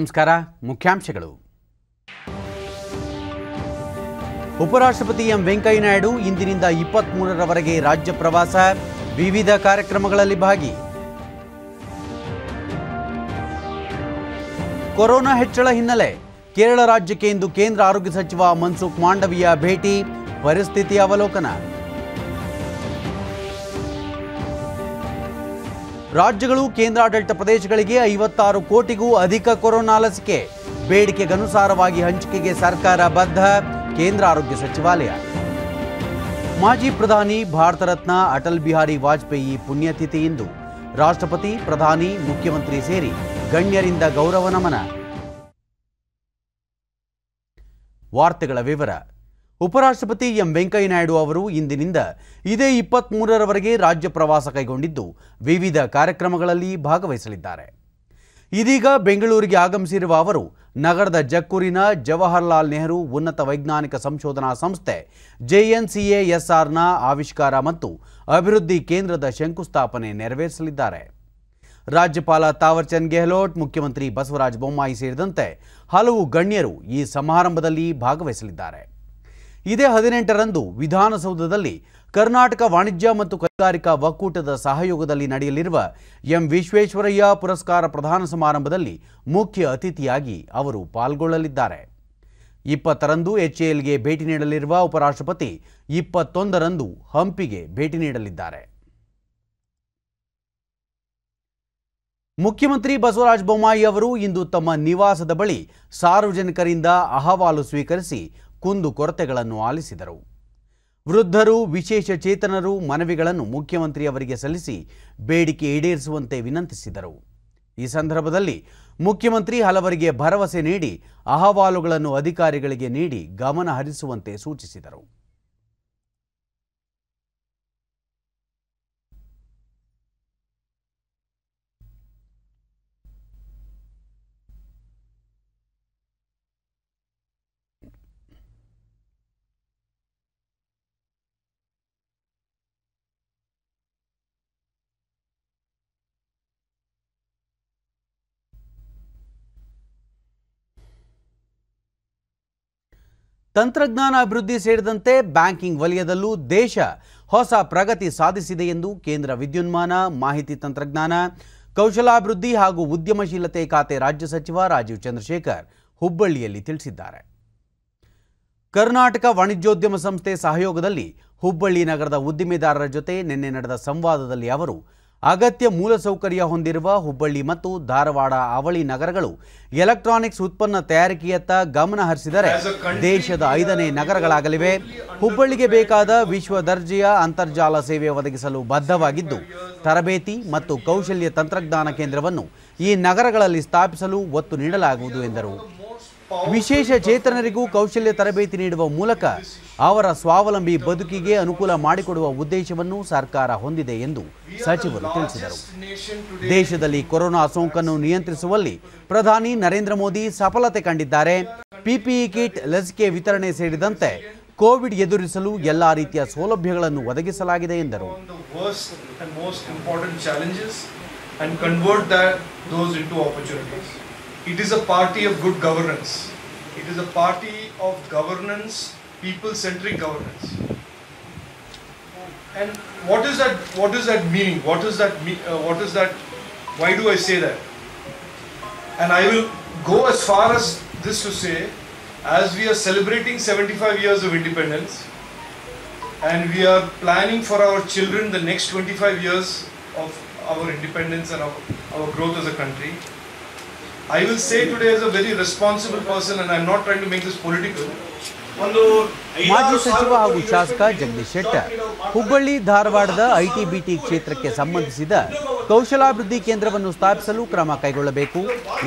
ನಮಸ್ಕಾರ ಮುಖ್ಯಾಂಶಗಳು ಉಪರಾಷ್ಟ್ರಪತಿ ಎಂ ವೆಂಕಯ್ಯನಾಯ್ಡು ಇಂದಿನಿಂದ ಮೂರರವರೆಗೆ ರಾಜ್ಯ ಪ್ರವಾಸ ವಿವಿಧ ಕಾರ್ಯಕ್ರಮಗಳಲ್ಲಿ ಭಾಗಿ ಕೊರೋನಾ ಹೆಚ್ಚಳ ಹಿನ್ನೆಲೆ ಕೇರಳ ರಾಜ್ಯಕ್ಕೆ ಇಂದು ಕೇಂದ್ರ ಆರೋಗ್ಯ ಸಚಿವ ಮನ್ಸುಖ್ ಮಾಂಡವಿಯ ಭೇಟಿ ಪರಿಸ್ಥಿತಿ ಅವಲೋಕನ ರಾಜ್ಯಗಳು ಕೇಂದ್ರಾಡಳಿತ ಪ್ರದೇಶಗಳಿಗೆ ಐವತ್ತಾರು ಕೋಟಿಗೂ ಅಧಿಕ ಕೊರೋನಾ ಲಸಿಕೆ ಬೇಡಿಕೆಗನುಸಾರವಾಗಿ ಹಂಚಿಕೆಗೆ ಸರ್ಕಾರ ಬದ್ಧ ಕೇಂದ್ರ ಆರೋಗ್ಯ ಸಚಿವಾಲಯ ಮಾಜಿ ಪ್ರಧಾನಿ ಭಾರತ ರತ್ನ ಅಟಲ್ ಬಿಹಾರಿ ವಾಜಪೇಯಿ ಪುಣ್ಯತಿಥಿ ಇಂದು ರಾಷ್ಟ್ರಪತಿ ಪ್ರಧಾನಿ ಮುಖ್ಯಮಂತ್ರಿ ಸೇರಿ ಗಣ್ಯರಿಂದ ಗೌರವ ನಮನ ವಾರ್ತೆಗಳ ವಿವರ ಉಪರಾಷ್ಟ್ರಪತಿ ಎಂ ವೆಂಕಯ್ಯನಾಯ್ಡು ಅವರು ಇಂದಿನಿಂದ ಇದೇ ಇಪ್ಪತ್ತ್ಮೂರರವರೆಗೆ ರಾಜ್ಯ ಪ್ರವಾಸ ಕೈಗೊಂಡಿದ್ದು ವಿವಿಧ ಕಾರ್ಯಕ್ರಮಗಳಲ್ಲಿ ಭಾಗವಹಿಸಲಿದ್ದಾರೆ ಇದೀಗ ಬೆಂಗಳೂರಿಗೆ ಆಗಮಿಸಿರುವ ಅವರು ನಗರದ ಜಕ್ಕೂರಿನ ಜವಾಹರ್ಲಾಲ್ ನೆಹರು ಉನ್ನತ ವೈಜ್ಞಾನಿಕ ಸಂಶೋಧನಾ ಸಂಸ್ಥೆ ಜೆಎನ್ಸಿಎಎಸ್ಆರ್ನ ಆವಿಷ್ಕಾರ ಮತ್ತು ಅಭಿವೃದ್ಧಿ ಕೇಂದ್ರದ ಶಂಕುಸ್ಥಾಪನೆ ನೆರವೇರಿಸಲಿದ್ದಾರೆ ರಾಜ್ಯಪಾಲ ತಾವರ್ಚಂದ್ ಗೆಹ್ಲೋಟ್ ಮುಖ್ಯಮಂತ್ರಿ ಬಸವರಾಜ ಬೊಮ್ಮಾಯಿ ಸೇರಿದಂತೆ ಹಲವು ಗಣ್ಯರು ಈ ಸಮಾರಂಭದಲ್ಲಿ ಭಾಗವಹಿಸಲಿದ್ದಾರೆ ಇದೇ ಹದಿನೆಂಟರಂದು ವಿಧಾನಸೌಧದಲ್ಲಿ ಕರ್ನಾಟಕ ವಾಣಿಜ್ಯ ಮತ್ತು ಕೈಗಾರಿಕಾ ಒಕ್ಕೂಟದ ಸಹಯೋಗದಲ್ಲಿ ನಡೆಯಲಿರುವ ಎಂ ವಿಶ್ವೇಶ್ವರಯ್ಯ ಪುರಸ್ಕಾರ ಪ್ರದಾನ ಸಮಾರಂಭದಲ್ಲಿ ಮುಖ್ಯ ಅತಿಥಿಯಾಗಿ ಅವರು ಪಾಲ್ಗೊಳ್ಳಲಿದ್ದಾರೆ ಇಪ್ಪತ್ತರಂದು ಎಚ್ಎಎಲ್ಗೆ ಭೇಟಿ ನೀಡಲಿರುವ ಉಪರಾಷ್ಟ್ರಪತಿ ಇಪ್ಪತ್ತೊಂದರಂದು ಹಂಪಿಗೆ ಭೇಟಿ ನೀಡಲಿದ್ದಾರೆ ಮುಖ್ಯಮಂತ್ರಿ ಬಸವರಾಜ ಬೊಮ್ಮಾಯಿ ಅವರು ಇಂದು ತಮ್ಮ ನಿವಾಸದ ಬಳಿ ಸಾರ್ವಜನಿಕರಿಂದ ಅಹವಾಲು ಸ್ವೀಕರಿಸಿ ಕೊರತೆಗಳನ್ನು ಆಲಿಸಿದರು ವೃದ್ಧರು ವಿಶೇಷ ಚೇತನರು ಮನವಿಗಳನ್ನು ಮುಖ್ಯಮಂತ್ರಿಯವರಿಗೆ ಸಲ್ಲಿಸಿ ಬೇಡಿಕೆ ಈಡೇರಿಸುವಂತೆ ವಿನಂತಿಸಿದರು ಈ ಸಂದರ್ಭದಲ್ಲಿ ಮುಖ್ಯಮಂತ್ರಿ ಹಲವರಿಗೆ ಭರವಸೆ ನೀಡಿ ಅಹವಾಲುಗಳನ್ನು ಅಧಿಕಾರಿಗಳಿಗೆ ನೀಡಿ ಗಮನ ಹರಿಸುವಂತೆ ಸೂಚಿಸಿದರು ತಂತ್ರಜ್ಞಾನ ಅಭಿವೃದ್ಧಿ ಸೇರಿದಂತೆ ಬ್ಯಾಂಕಿಂಗ್ ವಲಯದಲ್ಲೂ ದೇಶ ಹೊಸ ಪ್ರಗತಿ ಸಾಧಿಸಿದೆ ಎಂದು ಕೇಂದ್ರ ವಿದ್ಯುನ್ಮಾನ ಮಾಹಿತಿ ತಂತ್ರಜ್ಞಾನ ಕೌಶಲಾಭಿವೃದ್ಧಿ ಹಾಗೂ ಉದ್ಯಮಶೀಲತೆ ಖಾತೆ ರಾಜ್ಯ ಸಚಿವ ರಾಜೀವ್ ಚಂದ್ರಶೇಖರ್ ಹುಬ್ಬಳ್ಳಿಯಲ್ಲಿ ತಿಳಿಸಿದ್ದಾರೆ ಕರ್ನಾಟಕ ವಾಣಿಜ್ಯೋದ್ಯಮ ಸಂಸ್ಥೆ ಸಹಯೋಗದಲ್ಲಿ ಹುಬ್ಬಳ್ಳಿ ನಗರದ ಉದ್ದಿಮೆದಾರರ ಜೊತೆ ನಿನ್ನೆ ನಡೆದ ಸಂವಾದದಲ್ಲಿ ಅವರು ಅಗತ್ಯ ಮೂಲಸೌಕರ್ಯ ಹೊಂದಿರುವ ಹುಬ್ಬಳ್ಳಿ ಮತ್ತು ಧಾರವಾಡ ಅವಳಿ ನಗರಗಳು ಎಲೆಕ್ಟ್ರಾನಿಕ್ಸ್ ಉತ್ಪನ್ನ ತಯಾರಿಕೆಯತ್ತ ಗಮನ ಹರಿಸಿದರೆ ದೇಶದ ಐದನೇ ನಗರಗಳಾಗಲಿವೆ ಹುಬ್ಬಳ್ಳಿಗೆ ಬೇಕಾದ ವಿಶ್ವ ದರ್ಜೆಯ ಅಂತರ್ಜಾಲ ಸೇವೆ ಒದಗಿಸಲು ಬದ್ಧವಾಗಿದ್ದು ತರಬೇತಿ ಮತ್ತು ಕೌಶಲ್ಯ ತಂತ್ರಜ್ಞಾನ ಕೇಂದ್ರವನ್ನು ಈ ನಗರಗಳಲ್ಲಿ ಸ್ಥಾಪಿಸಲು ಒತ್ತು ನೀಡಲಾಗುವುದು ಎಂದರು ವಿಶೇಷ ಚೇತನರಿಗೂ ಕೌಶಲ್ಯ ತರಬೇತಿ ನೀಡುವ ಮೂಲಕ ಅವರ ಸ್ವಾವಲಂಬಿ ಬದುಕಿಗೆ ಅನುಕೂಲ ಮಾಡಿಕೊಡುವ ಉದ್ದೇಶವನ್ನು ಸರ್ಕಾರ ಹೊಂದಿದೆ ಎಂದು ಸಚಿವರು ತಿಳಿಸಿದರು ದೇಶದಲ್ಲಿ ಕೊರೋನಾ ಸೋಂಕನ್ನು ನಿಯಂತ್ರಿಸುವಲ್ಲಿ ಪ್ರಧಾನಿ ನರೇಂದ್ರ ಮೋದಿ ಸಫಲತೆ ಕಂಡಿದ್ದಾರೆ ಪಿಪಿಇ ಕಿಟ್ ಲಸಿಕೆ ವಿತರಣೆ ಸೇರಿದಂತೆ ಕೋವಿಡ್ ಎದುರಿಸಲು ಎಲ್ಲಾ ರೀತಿಯ ಸೌಲಭ್ಯಗಳನ್ನು ಒದಗಿಸಲಾಗಿದೆ ಎಂದರು It is a party of good governance. It is a party of governance, people-centric governance. And what is that? What is that meaning? What is that? Uh, what is that? Why do I say that? And I will go as far as this to say, as we are celebrating 75 years of independence, and we are planning for our children the next 25 years of our independence and our, our growth as a country. I will say today as a very responsible person and I not trying to make this political ಮಾಜಿ ಸಚಿವ ಹಾಗೂ ಶಾಸಕ ಜಗದೀಶ್ ಶೆಟ್ಟರ್ ಹುಬ್ಬಳ್ಳಿ ಧಾರವಾಡದ IT BT ಕ್ಷೇತ್ರಕ್ಕೆ ಸಂಬಂಧಿಸಿದ ಕೌಶಲಾಭಿವೃದ್ಧಿ ಕೇಂದ್ರವನ್ನು ಸ್ಥಾಪಿಸಲು ಕ್ರಮ ಕೈಗೊಳ್ಳಬೇಕು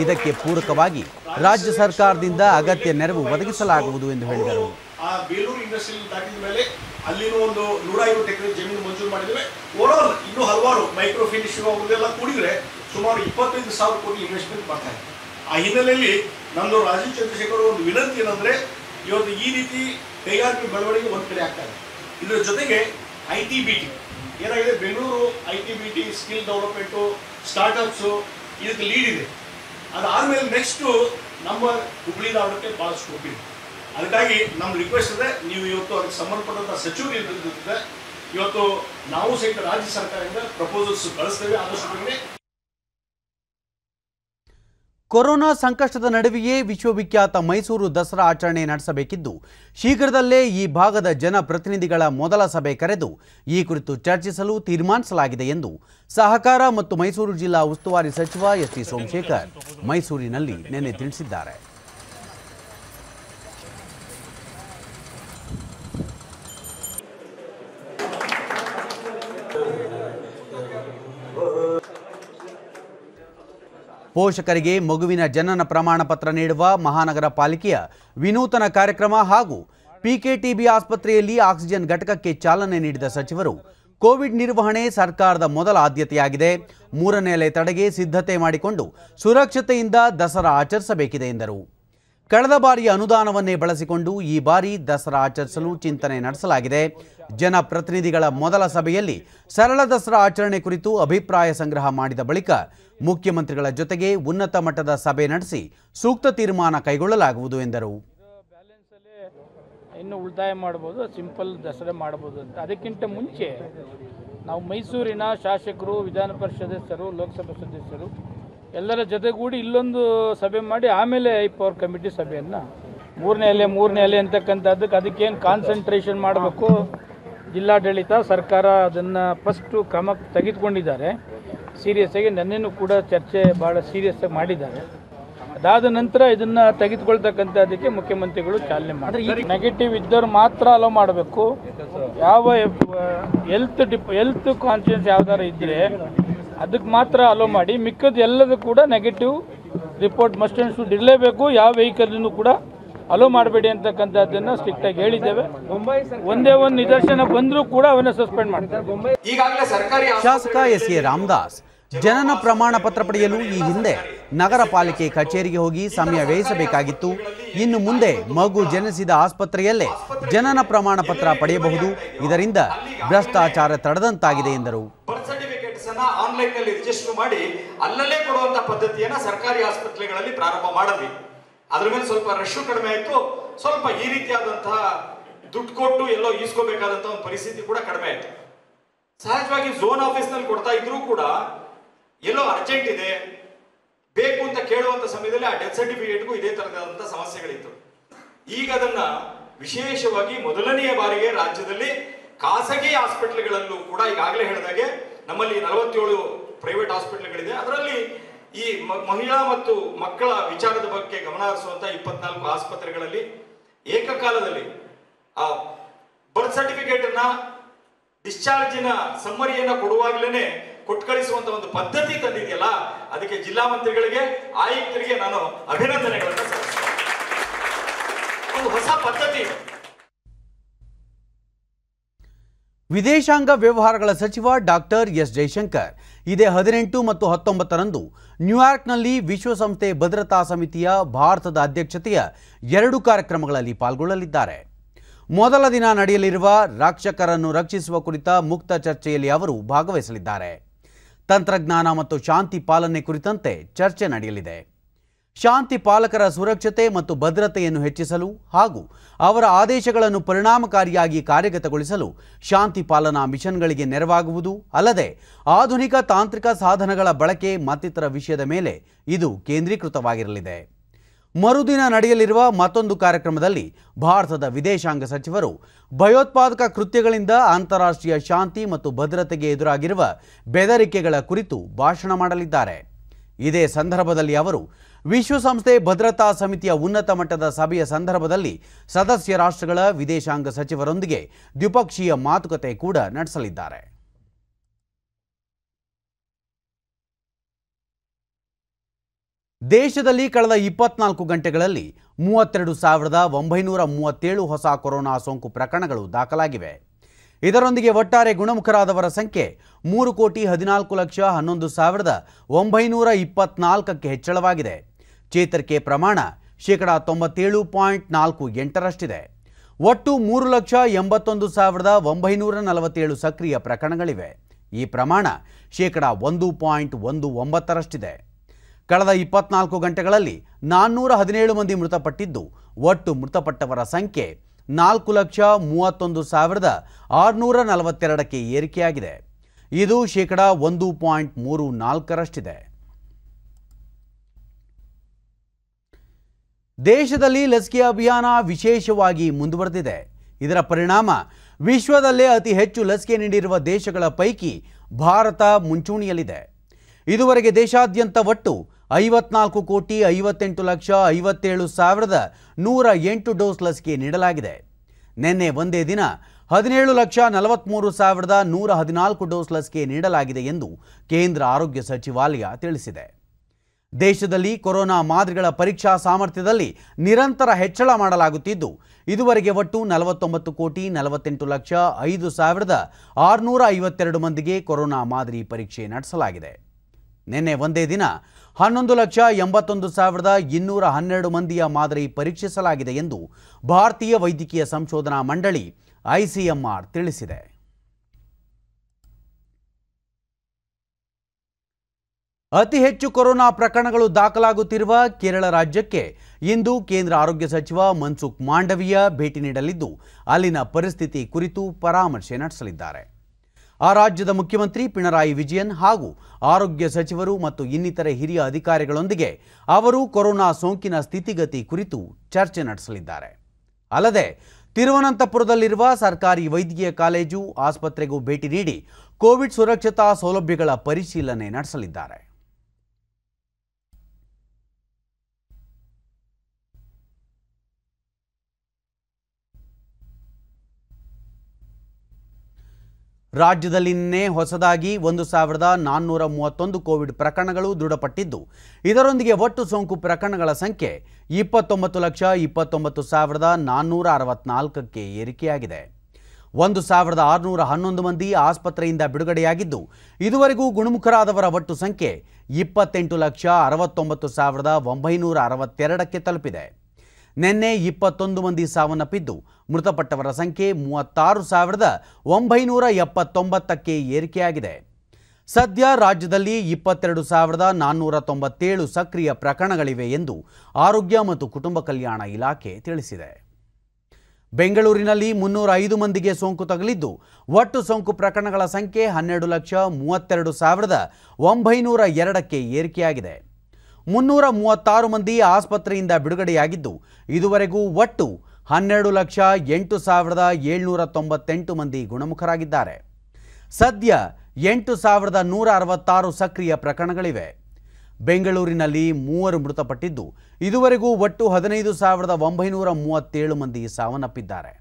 ಇದಕ್ಕೆ ಪೂರಕವಾಗಿ ರಾಜ್ಯ ಸರ್ಕಾರದಿಂದ ಅಗತ್ಯ ನೆರವು ಒದಗಿಸಲಾಗುವುದು ಎಂದು ಹೇಳಿದರು ಆ ಹಿನ್ನೆಲೆಯಲ್ಲಿ ನಮ್ಮದು ರಾಜೀವ್ ಚಂದ್ರಶೇಖರ್ ಒಂದು ವಿನಂತಿ ಏನಂದ್ರೆ ಇವತ್ತು ಈ ರೀತಿ ಕೈಗಾರಿಕೆ ಬೆಳವಣಿಗೆ ಒಂದು ಕಡೆ ಆಗ್ತಾ ಇದೆ ಇದರ ಜೊತೆಗೆ ಐ ಟಿ ಬಿ ಟಿ ಏನಾಗಿದೆ Bengaluru I T B T skill development startups ಇದಕ್ಕೆ ಲೀಡ್ ಇದೆ ಅದಾದ್ಮೇಲೆ ನೆಕ್ಸ್ಟ್ ನಮ್ಮ ಹುಬ್ಳಿ ಧಾರವಾಡಕ್ಕೆ ಭಾಳ ಸ್ಕೋಪ್ ಇದೆ ಅದಕ್ಕಾಗಿ ನಮ್ಮ ರಿಕ್ವೆಸ್ಟ್ ಇದೆ ನೀವು ಇವತ್ತು ಅದಕ್ಕೆ ಸಂಬಂಧಪಟ್ಟಂತಹ ಸಚಿವರು ಇವತ್ತು ನಾವು ಸಹಿತ ರಾಜ್ಯ ಸರ್ಕಾರದಿಂದ ಪ್ರಪೋಸಲ್ಸ್ ಕಳಿಸ್ತೇವೆ ಆದಷ್ಟು ಕೊರೋನಾ ಸಂಕಷ್ಟದ ನಡುವೆಯೇ ವಿಶ್ವವಿಖ್ಯಾತ ಮೈಸೂರು ದಸರಾ ಆಚರಣೆ ನಡೆಸಬೇಕಿದ್ದು ಶೀಘ್ರದಲ್ಲೇ ಈ ಭಾಗದ ಜನಪ್ರತಿನಿಧಿಗಳ ಮೊದಲ ಸಭೆ ಕರೆದು ಈ ಕುರಿತು ಚರ್ಚಿಸಲು ತೀರ್ಮಾನಿಸಲಾಗಿದೆ ಎಂದು ಸಹಕಾರ ಮತ್ತು ಮೈಸೂರು ಜಿಲ್ಲಾ ಉಸ್ತುವಾರಿ ಸಚಿವ ಎಸ್ಟಿ ಸೋಮಶೇಖರ್ ಮೈಸೂರಿನಲ್ಲಿ ನಿನ್ನೆ ತಿಳಿಸಿದ್ದಾರೆ ಪೋಷಕರಿಗೆ ಮಗುವಿನ ಜನನ ಪ್ರಮಾಣ ಪತ್ರ ನೀಡುವ ಮಹಾನಗರ ಪಾಲಿಕೆಯ ವಿನೂತನ ಕಾರ್ಯಕ್ರಮ ಹಾಗೂ ಪಿಕೆಟಿಬಿ ಆಸ್ಪತ್ರೆಯಲ್ಲಿ ಆಕ್ಸಿಜನ್ ಘಟಕಕ್ಕೆ ಚಾಲನೆ ನೀಡಿದ ಸಚಿವರು ಕೋವಿಡ್ ನಿರ್ವಹಣೆ ಸರ್ಕಾರದ ಮೊದಲ ಆದ್ಯತೆಯಾಗಿದೆ ಮೂರನೇ ಅಲೆ ತಡೆಗೆ ಸಿದ್ಧತೆ ಮಾಡಿಕೊಂಡು ಸುರಕ್ಷತೆಯಿಂದ ದಸರಾ ಆಚರಿಸಬೇಕಿದೆ ಎಂದರು ಕಳೆದ ಬಾರಿಯ ಅನುದಾನವನ್ನೇ ಬಳಸಿಕೊಂಡು ಈ ಬಾರಿ ದಸರಾ ಆಚರಿಸಲು ಚಿಂತನೆ ನಡೆಸಲಾಗಿದೆ ಜನಪ್ರತಿನಿಧಿಗಳ ಮೊದಲ ಸಭೆಯಲ್ಲಿ ಸರಳ ದಸರಾ ಆಚರಣೆ ಕುರಿತು ಅಭಿಪ್ರಾಯ ಸಂಗ್ರಹ ಮಾಡಿದ ಬಳಿಕ ಮುಖ್ಯಮಂತ್ರಿಗಳ ಜೊತೆಗೆ ಉನ್ನತ ಮಟ್ಟದ ಸಭೆ ನಡೆಸಿ ಸೂಕ್ತ ತೀರ್ಮಾನ ಕೈಗೊಳ್ಳಲಾಗುವುದು ಎಂದರು ಇನ್ನು ಉಳಿತಾಯ ಮಾಡ್ಬೋದು ಸಿಂಪಲ್ ದಸರಾ ಮಾಡ್ಬೋದು ಅಂತ ಅದಕ್ಕಿಂತ ಮುಂಚೆ ನಾವು ಮೈಸೂರಿನ ಶಾಸಕರು ವಿಧಾನ ಸದಸ್ಯರು ಲೋಕಸಭಾ ಸದಸ್ಯರು ಎಲ್ಲರ ಜೊತೆಗೂಡಿ ಇಲ್ಲೊಂದು ಸಭೆ ಮಾಡಿ ಆಮೇಲೆ ಐ ಪವರ್ ಕಮಿಟಿ ಸಭೆಯನ್ನು ಮೂರನೇ ಅಲೆ ಮೂರನೇ ಅಲೆ ಅಂತಕ್ಕಂಥದ್ದಕ್ಕೆ ಅದಕ್ಕೇನು ಕಾನ್ಸಂಟ್ರೇಷನ್ ಮಾಡಬೇಕು ಜಿಲ್ಲಾಡಳಿತ ಸರ್ಕಾರ ಅದನ್ನು ಫಸ್ಟು ಕ್ರಮ ತೆಗೆದುಕೊಂಡಿದ್ದಾರೆ ಸೀರಿಯಸ್ಸಾಗಿ ನನ್ನೂ ಕೂಡ ಚರ್ಚೆ ಭಾಳ ಸೀರಿಯಸ್ಸಾಗಿ ಮಾಡಿದ್ದಾರೆ ಅದಾದ ನಂತರ ಇದನ್ನು ತೆಗೆದುಕೊಳ್ತಕ್ಕಂಥದ್ದಕ್ಕೆ ಮುಖ್ಯಮಂತ್ರಿಗಳು ಚಾಲನೆ ಮಾಡಿ ನೆಗೆಟಿವ್ ಇದ್ದವ್ರು ಮಾತ್ರ ಅಲೋ ಮಾಡಬೇಕು ಯಾವ ಹೆಲ್ತ್ ಡಿಪ್ ಹೆಲ್ತ್ ಕಾನ್ಶಿಯನ್ಸ್ ಯಾವ್ದಾರು ಇದ್ದರೆ ಅದಕ್ಕೆ ಮಾತ್ರ ಅಲೋ ಮಾಡಿ ಮಿಕ್ಕದ ಎಲ್ಲದೂ ಕೂಡ negative report must and should ಇರಲೇಬೇಕು ಯಾವ ವೆಹಿಕಲ್ನೂ ಕೂಡ ಅಲೋ ಮಾಡಬೇಡಿ ಅಂತಕ್ಕಂಥದ್ದನ್ನು ಸ್ಟ್ರಿಕ್ಟಾಗಿ ಹೇಳಿದ್ದೇವೆ ಒಂದೇ ಒಂದು ನಿದರ್ಶನ ಬಂದರೂ ಕೂಡ ಅವನ್ನ ಸಸ್ಪೆಂಡ್ ಮಾಡ್ತಾರೆ ಶಾಸಕ ಎಸ್ ಎ ರಾಮದಾಸ್ ಜನನ ಪ್ರಮಾಣ ಪತ್ರ ಪಡೆಯಲು ಈ ಹಿಂದೆ ನಗರ ಪಾಲಿಕೆ ಕಚೇರಿಗೆ ಹೋಗಿ ಸಮಯ ವ್ಯಯಿಸಬೇಕಾಗಿತ್ತು ಇನ್ನು ಮುಂದೆ ಮಗು ಜನಿಸಿದ ಆಸ್ಪತ್ರೆಯಲ್ಲೇ ಜನನ ಪ್ರಮಾಣ ಪತ್ರ ಪಡೆಯಬಹುದು ಇದರಿಂದ ಭ್ರಷ್ಟಾಚಾರ ತಡೆದಂತಾಗಿದೆ ಎಂದರು ಅನ್ನ ಆನ್ಲೈನ್ ನಲ್ಲಿ ರಿಜಿಸ್ಟರ್ ಮಾಡಿ ಅಲ್ಲಲ್ಲೇ ಕೊಡುವಂತ ಪದ್ಧತಿಯನ್ನ ಸರ್ಕಾರಿ ಆಸ್ಪತ್ರೆಗಳಲ್ಲಿ ಪ್ರಾರಂಭ ಮಾಡಿದ್ವಿ ಅದ್ರ ಮೇಲೆ ಸ್ವಲ್ಪ ರಶ್ಶು ಕಡಿಮೆ ಆಯ್ತು ಸ್ವಲ್ಪ ಈ ರೀತಿಯಾದಂತಹ ದುಡ್ಡು ಕೊಟ್ಟು ಎಲ್ಲೋ ಈಸ್ಕೋಬೇಕಾದಂತಹ ಒಂದು ಪರಿಸ್ಥಿತಿ ಕೂಡ ಕಡಿಮೆ ಆಯ್ತು ಸಹಜವಾಗಿ ಝೋನ್ ಆಫೀಸ್ ನಲ್ಲಿ ಕೊಡ್ತಾ ಇದ್ರು ಕೂಡ ಎಲ್ಲೋ ಅರ್ಜೆಂಟ್ ಇದೆ ಬೇಕು ಅಂತ ಕೇಳುವಂತ ಸಮಯದಲ್ಲಿ ಆ ಡೆತ್ ಗೂ ಇದೇ ತರಹದಂತಹ ಸಮಸ್ಯೆಗಳಿತ್ತು ಈಗ ಅದನ್ನ ವಿಶೇಷವಾಗಿ ಮೊದಲನೆಯ ಬಾರಿಗೆ ರಾಜ್ಯದಲ್ಲಿ ಖಾಸಗಿ ಆಸ್ಪೆಟ್ಲ್ಗಳಲ್ಲೂ ಕೂಡ ಈಗಾಗಲೇ ಹೇಳಿದಾಗೆ ನಮ್ಮಲ್ಲಿ ನಲವತ್ತೇಳು ಪ್ರೈವೇಟ್ ಹಾಸ್ಪಿಟಲ್ಗಳಿದೆ ಅದರಲ್ಲಿ ಈ ಮಹಿಳಾ ಮತ್ತು ಮಕ್ಕಳ ವಿಚಾರದ ಬಗ್ಗೆ ಗಮನ ಹರಿಸುವಂತ ಇಪ್ಪತ್ನಾಲ್ಕು ಆಸ್ಪತ್ರೆಗಳಲ್ಲಿ ಏಕಕಾಲದಲ್ಲಿ ಆ ಬರ್ತ್ ಸರ್ಟಿಫಿಕೇಟ್ ಅನ್ನ ಡಿಸ್ಚಾರ್ಜಿನ ಸಮ್ಮರಿಯನ್ನ ಕೊಡುವಾಗಲೇ ಕೊಟ್ಕಳಿಸುವಂತ ಒಂದು ಪದ್ಧತಿ ತಂದಿದೆಯಲ್ಲ ಅದಕ್ಕೆ ಜಿಲ್ಲಾ ಮಂತ್ರಿಗಳಿಗೆ ಆಯುಕ್ತರಿಗೆ ನಾನು ಅಭಿನಂದನೆಗಳನ್ನು ಸಲ್ಲಿಸ್ತೇನೆ ಒಂದು ಹೊಸ ಪದ್ಧತಿ ವಿದೇಶಾಂಗ ವ್ಯವಹಾರಗಳ ಸಚಿವ ಡಾಕ್ಟರ್ ಎಸ್ ಜೈಶಂಕರ್ ಇದೇ ಹದಿನೆಂಟು ಮತ್ತು ಹತ್ತೊಂಬತ್ತರಂದು ನ್ಯೂಯಾರ್ಕ್ನಲ್ಲಿ ವಿಶ್ವಸಂಸ್ಥೆ ಭದ್ರತಾ ಸಮಿತಿಯ ಭಾರತದ ಅಧ್ಯಕ್ಷತೆಯ ಎರಡು ಕಾರ್ಯಕ್ರಮಗಳಲ್ಲಿ ಪಾಲ್ಗೊಳ್ಳಲಿದ್ದಾರೆ ಮೊದಲ ದಿನ ನಡೆಯಲಿರುವ ರಕ್ಷಕರನ್ನು ರಕ್ಷಿಸುವ ಕುರಿತ ಮುಕ್ತ ಚರ್ಚೆಯಲ್ಲಿ ಅವರು ಭಾಗವಹಿಸಲಿದ್ದಾರೆ ತಂತ್ರಜ್ಞಾನ ಮತ್ತು ಶಾಂತಿ ಪಾಲನೆ ಕುರಿತಂತೆ ಚರ್ಚೆ ನಡೆಯಲಿದೆ ಶಾಂತಿ ಪಾಲಕರ ಸುರಕ್ಷತೆ ಮತ್ತು ಭದ್ರತೆಯನ್ನು ಹೆಚ್ಚಿಸಲು ಹಾಗೂ ಅವರ ಆದೇಶಗಳನ್ನು ಪರಿಣಾಮಕಾರಿಯಾಗಿ ಕಾರ್ಯಗತಗೊಳಿಸಲು ಶಾಂತಿ ಪಾಲನಾ ಮಿಷನ್ಗಳಿಗೆ ನೆರವಾಗುವುದು ಅಲ್ಲದೆ ಆಧುನಿಕ ತಾಂತ್ರಿಕ ಸಾಧನಗಳ ಬಳಕೆ ಮತ್ತಿತರ ವಿಷಯದ ಮೇಲೆ ಇದು ಕೇಂದ್ರೀಕೃತವಾಗಿರಲಿದೆ ಮರುದಿನ ನಡೆಯಲಿರುವ ಮತ್ತೊಂದು ಕಾರ್ಯಕ್ರಮದಲ್ಲಿ ಭಾರತದ ವಿದೇಶಾಂಗ ಸಚಿವರು ಭಯೋತ್ಪಾದಕ ಕೃತ್ಯಗಳಿಂದ ಅಂತಾರಾಷ್ಟ್ರೀಯ ಶಾಂತಿ ಮತ್ತು ಭದ್ರತೆಗೆ ಎದುರಾಗಿರುವ ಬೆದರಿಕೆಗಳ ಕುರಿತು ಭಾಷಣ ಮಾಡಲಿದ್ದಾರೆ ಇದೇ ಸಂದರ್ಭದಲ್ಲಿ ಅವರು ವಿಶ್ವಸಂಸ್ಥೆ ಭದ್ರತಾ ಸಮಿತಿಯ ಉನ್ನತ ಮಟ್ಟದ ಸಭೆಯ ಸಂದರ್ಭದಲ್ಲಿ ಸದಸ್ಯ ರಾಷ್ಟ್ರಗಳ ವಿದೇಶಾಂಗ ಸಚಿವರೊಂದಿಗೆ ದ್ವಿಪಕ್ಷೀಯ ಮಾತುಕತೆ ಕೂಡ ನಡೆಸಲಿದ್ದಾರೆ ದೇಶದಲ್ಲಿ ಕಳೆದ ಇಪ್ಪತ್ನಾಲ್ಕು ಗಂಟೆಗಳಲ್ಲಿ ಮೂವತ್ತೆರಡು ಸಾವಿರದ ಒಂಬೈನೂರ ಮೂವತ್ತೇಳು ಹೊಸ ಕೊರೋನಾ ಸೋಂಕು ಪ್ರಕರಣಗಳು ದಾಖಲಾಗಿವೆ ಇದರೊಂದಿಗೆ ಒಟ್ಟಾರೆ ಗುಣಮುಖರಾದವರ ಸಂಖ್ಯೆ ಮೂರು ಕೋಟಿ ಹದಿನಾಲ್ಕು ಲಕ್ಷ ಹನ್ನೊಂದು ಸಾವಿರದ ಒಂಬೈನೂರ ಇಪ್ಪತ್ನಾಲ್ಕಕ್ಕೆ ಹೆಚ್ಚಳವಾಗಿದೆ ಚೇತರಿಕೆ ಪ್ರಮಾಣ ಶೇಕಡಾ ತೊಂಬತ್ತೇಳು ಪಾಯಿಂಟ್ ನಾಲ್ಕು ಎಂಟರಷ್ಟಿದೆ ಒಟ್ಟು ಮೂರು ಲಕ್ಷ ಎಂಬತ್ತೊಂದು ಸಾವಿರದ ಒಂಬೈನೂರ ನಲವತ್ತೇಳು ಸಕ್ರಿಯ ಪ್ರಕರಣಗಳಿವೆ ಈ ಪ್ರಮಾಣ ಶೇಕಡ ಒಂದು ಪಾಯಿಂಟ್ ಒಂದು ಒಂಬತ್ತರಷ್ಟಿದೆ ಕಳೆದ ಇಪ್ಪತ್ನಾಲ್ಕು ಗಂಟೆಗಳಲ್ಲಿ ನಾನ್ನೂರ ಹದಿನೇಳು ಮಂದಿ ಮೃತಪಟ್ಟಿದ್ದು ಒಟ್ಟು ಮೃತಪಟ್ಟವರ ಸಂಖ್ಯೆ ನಾಲ್ಕು ಲಕ್ಷ ಮೂವತ್ತೊಂದು ಸಾವಿರದ ಆರುನೂರ ನಲವತ್ತೆರಡಕ್ಕೆ ಏರಿಕೆಯಾಗಿದೆ ಇದು ಶೇಕಡ ಒಂದು ಪಾಯಿಂಟ್ ಮೂರು ನಾಲ್ಕರಷ್ಟಿದೆ ದೇಶದಲ್ಲಿ ಲಸಿಕೆ ಅಭಿಯಾನ ವಿಶೇಷವಾಗಿ ಮುಂದುವರೆದಿದೆ ಇದರ ಪರಿಣಾಮ ವಿಶ್ವದಲ್ಲೇ ಅತಿ ಹೆಚ್ಚು ಲಸಿಕೆ ನೀಡಿರುವ ದೇಶಗಳ ಪೈಕಿ ಭಾರತ ಮುಂಚೂಣಿಯಲ್ಲಿದೆ ಇದುವರೆಗೆ ದೇಶಾದ್ಯಂತ ಒಟ್ಟು ಐವತ್ನಾಲ್ಕು ಕೋಟಿ ಐವತ್ತೆಂಟು ಲಕ್ಷ ಐವತ್ತೇಳು ಸಾವಿರದ ನೂರ ಎಂಟು ಡೋಸ್ ಲಸಿಕೆ ನೀಡಲಾಗಿದೆ ನಿನ್ನೆ ಒಂದೇ ದಿನ ಹದಿನೇಳು ಲಕ್ಷ ನಲವತ್ತ್ಮೂರು ಸಾವಿರದ ನೂರ ಹದಿನಾಲ್ಕು ಡೋಸ್ ಲಸಿಕೆ ನೀಡಲಾಗಿದೆ ಎಂದು ಕೇಂದ್ರ ಆರೋಗ್ಯ ಸಚಿವಾಲಯ ತಿಳಿಸಿದೆ ದೇಶದಲ್ಲಿ ಕೊರೋನಾ ಮಾದರಿಗಳ ಪರೀಕ್ಷಾ ಸಾಮರ್ಥ್ಯದಲ್ಲಿ ನಿರಂತರ ಹೆಚ್ಚಳ ಮಾಡಲಾಗುತ್ತಿದ್ದು ಇದುವರೆಗೆ ಒಟ್ಟು ನಲವತ್ತೊಂಬತ್ತು ಕೋಟಿ ನಲವತ್ತೆಂಟು ಲಕ್ಷ ಐದು ಸಾವಿರದ ಆರುನೂರ ಐವತ್ತೆರಡು ಮಂದಿಗೆ ಕೊರೋನಾ ಮಾದರಿ ಪರೀಕ್ಷೆ ನಡೆಸಲಾಗಿದೆ ನಿನ್ನೆ ಒಂದೇ ದಿನ ಹನ್ನೊಂದು ಲಕ್ಷ ಎಂಬತ್ತೊಂದು ಸಾವಿರದ ಇನ್ನೂರ ಹನ್ನೆರಡು ಮಂದಿಯ ಮಾದರಿ ಪರೀಕ್ಷಿಸಲಾಗಿದೆ ಎಂದು ಭಾರತೀಯ ವೈದ್ಯಕೀಯ ಸಂಶೋಧನಾ ಮಂಡಳಿ ಐಸಿಎಂಆರ್ ತಿಳಿಸಿದೆ ಅತಿ ಹೆಚ್ಚು ಕೊರೋನಾ ಪ್ರಕರಣಗಳು ದಾಖಲಾಗುತ್ತಿರುವ ಕೇರಳ ರಾಜ್ಯಕ್ಕೆ ಇಂದು ಕೇಂದ್ರ ಆರೋಗ್ಯ ಸಚಿವ ಮನ್ಸುಖ್ ಮಾಂಡವಿಯ ಭೇಟಿ ನೀಡಲಿದ್ದು ಅಲ್ಲಿನ ಪರಿಸ್ಥಿತಿ ಕುರಿತು ಪರಾಮರ್ಶೆ ನಡೆಸಲಿದ್ದಾರೆ ಆ ರಾಜ್ಯದ ಮುಖ್ಯಮಂತ್ರಿ ಪಿಣರಾಯಿ ವಿಜಯನ್ ಹಾಗೂ ಆರೋಗ್ಯ ಸಚಿವರು ಮತ್ತು ಇನ್ನಿತರೆ ಹಿರಿಯ ಅಧಿಕಾರಿಗಳೊಂದಿಗೆ ಅವರು ಕೊರೋನಾ ಸೋಂಕಿನ ಸ್ಥಿತಿಗತಿ ಕುರಿತು ಚರ್ಚೆ ನಡೆಸಲಿದ್ದಾರೆ ಅಲ್ಲದೆ ತಿರುವನಂತಪುರದಲ್ಲಿರುವ ಸರ್ಕಾರಿ ವೈದ್ಯಕೀಯ ಕಾಲೇಜು ಆಸ್ಪತ್ರೆಗೂ ಭೇಟಿ ನೀಡಿ ಕೋವಿಡ್ ಸುರಕ್ಷತಾ ಸೌಲಭ್ಯಗಳ ಪರಿಶೀಲನೆ ನಡೆಸಲಿದ್ದಾರೆ ರಾಜ್ಯದಲ್ಲಿನ್ನೇ ಹೊಸದಾಗಿ ಒಂದು ಸಾವಿರದ ನಾನ್ನೂರ ಮೂವತ್ತೊಂದು ಕೋವಿಡ್ ಪ್ರಕರಣಗಳು ದೃಢಪಟ್ಟಿದ್ದು ಇದರೊಂದಿಗೆ ಒಟ್ಟು ಸೋಂಕು ಪ್ರಕರಣಗಳ ಸಂಖ್ಯೆ ಇಪ್ಪತ್ತೊಂಬತ್ತು ಲಕ್ಷ ಇಪ್ಪತ್ತೊಂಬತ್ತು ಸಾವಿರದ ನಾನ್ನೂರ ಅರವತ್ನಾಲ್ಕಕ್ಕೆ ಏರಿಕೆಯಾಗಿದೆ ಒಂದು ಸಾವಿರದ ಆರುನೂರ ಹನ್ನೊಂದು ಮಂದಿ ಆಸ್ಪತ್ರೆಯಿಂದ ಬಿಡುಗಡೆಯಾಗಿದ್ದು ಇದುವರೆಗೂ ಗುಣಮುಖರಾದವರ ಒಟ್ಟು ಸಂಖ್ಯೆ ಇಪ್ಪತ್ತೆಂಟು ಲಕ್ಷ ಅರವತ್ತೊಂಬತ್ತು ಸಾವಿರದ ಒಂಬೈನೂರ ಅರವತ್ತೆರಡಕ್ಕೆ ತಲುಪಿದೆ ನಿನ್ನೆ ಇಪ್ಪತ್ತೊಂದು ಮಂದಿ ಸಾವನ್ನಪ್ಪಿದ್ದು ಮೃತಪಟ್ಟವರ ಸಂಖ್ಯೆ ಮೂವತ್ತಾರು ಸಾವಿರದ ಒಂಬೈನೂರ ಎಪ್ಪತ್ತೊಂಬತ್ತಕ್ಕೆ ಏರಿಕೆಯಾಗಿದೆ ಸದ್ಯ ರಾಜ್ಯದಲ್ಲಿ ಇಪ್ಪತ್ತೆರಡು ಸಾವಿರದ ನಾನ್ನೂರ ತೊಂಬತ್ತೇಳು ಸಕ್ರಿಯ ಪ್ರಕರಣಗಳಿವೆ ಎಂದು ಆರೋಗ್ಯ ಮತ್ತು ಕುಟುಂಬ ಕಲ್ಯಾಣ ಇಲಾಖೆ ತಿಳಿಸಿದೆ ಬೆಂಗಳೂರಿನಲ್ಲಿ ಮುನ್ನೂರ ಐದು ಮಂದಿಗೆ ಸೋಂಕು ತಗುಲಿದ್ದು ಒಟ್ಟು ಸೋಂಕು ಪ್ರಕರಣಗಳ ಸಂಖ್ಯೆ ಹನ್ನೆರಡು ಲಕ್ಷ ಮೂವತ್ತೆರಡು ಸಾವಿರದ ಒಂಬೈನೂರ ಎರಡಕ್ಕೆ ಏರಿಕೆಯಾಗಿದೆ ಮುನ್ನೂರ ಮೂವತ್ತಾರು ಮಂದಿ ಆಸ್ಪತ್ರೆಯಿಂದ ಬಿಡುಗಡೆಯಾಗಿದ್ದು ಇದುವರೆಗೂ ಒಟ್ಟು ಹನ್ನೆರಡು ಲಕ್ಷ ಎಂಟು ಸಾವಿರದ ಏಳ್ನೂರ ತೊಂಬತ್ತೆಂಟು ಮಂದಿ ಗುಣಮುಖರಾಗಿದ್ದಾರೆ ಸದ್ಯ ಎಂಟು ಸಾವಿರದ ನೂರ ಅರವತ್ತಾರು ಸಕ್ರಿಯ ಪ್ರಕರಣಗಳಿವೆ ಬೆಂಗಳೂರಿನಲ್ಲಿ ಮೂವರು ಮೃತಪಟ್ಟಿದ್ದು ಇದುವರೆಗೂ ಒಟ್ಟು ಹದಿನೈದು ಸಾವಿರದ ಒಂಬೈನೂರ ಮೂವತ್ತೇಳು ಮಂದಿ ಸಾವನ್ನಪ್ಪಿದ್ದಾರೆ